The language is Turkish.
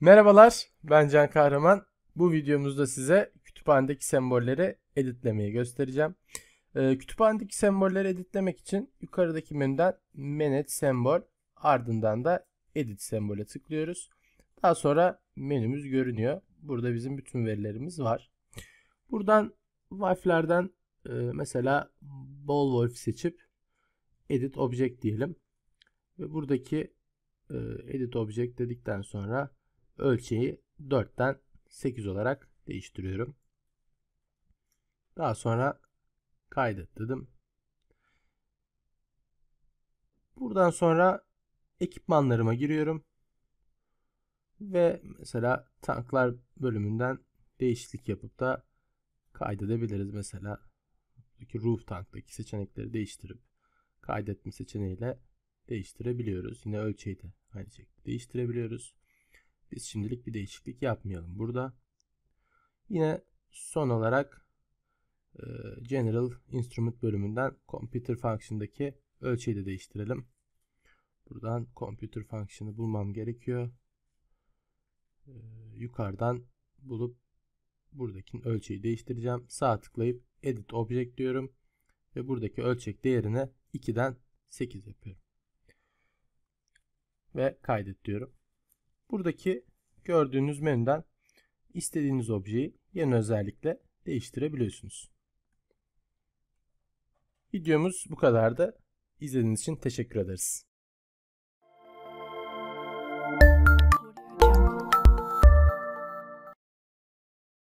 Merhabalar, ben Can Kahraman. Bu videomuzda size kütüphanedeki sembolleri editlemeyi göstereceğim. Ee, kütüphanedeki sembolleri editlemek için yukarıdaki menüden Manage Sembol ardından da Edit sembole tıklıyoruz. Daha sonra menümüz görünüyor. Burada bizim bütün verilerimiz var. Buradan Wolf'lerden e, mesela Ball Wolf seçip Edit Object diyelim. Ve buradaki e, Edit Object dedikten sonra ölçeği 4'ten 8 olarak değiştiriyorum. Daha sonra kaydet dedim. Buradan sonra ekipmanlarıma giriyorum. Ve mesela tanklar bölümünden değişiklik yapıp da kaydedebiliriz. Mesela buradaki roof tanktaki seçenekleri değiştirip kaydetme seçeneğiyle değiştirebiliyoruz. Yine ölçeği de aynı şekilde değiştirebiliyoruz. Biz şimdilik bir değişiklik yapmayalım burada. Yine son olarak e, General Instrument bölümünden Computer Function'daki ölçeği de değiştirelim. Buradan Computer Function'ı bulmam gerekiyor. E, yukarıdan bulup buradaki ölçeği değiştireceğim. Sağ tıklayıp Edit Object diyorum. Ve buradaki ölçek değerini 2'den 8 yapıyorum. Ve kaydet diyorum. Buradaki gördüğünüz menüden istediğiniz objeyi yeni özellikle değiştirebiliyorsunuz. Videomuz bu kadardı. İzlediğiniz için teşekkür ederiz.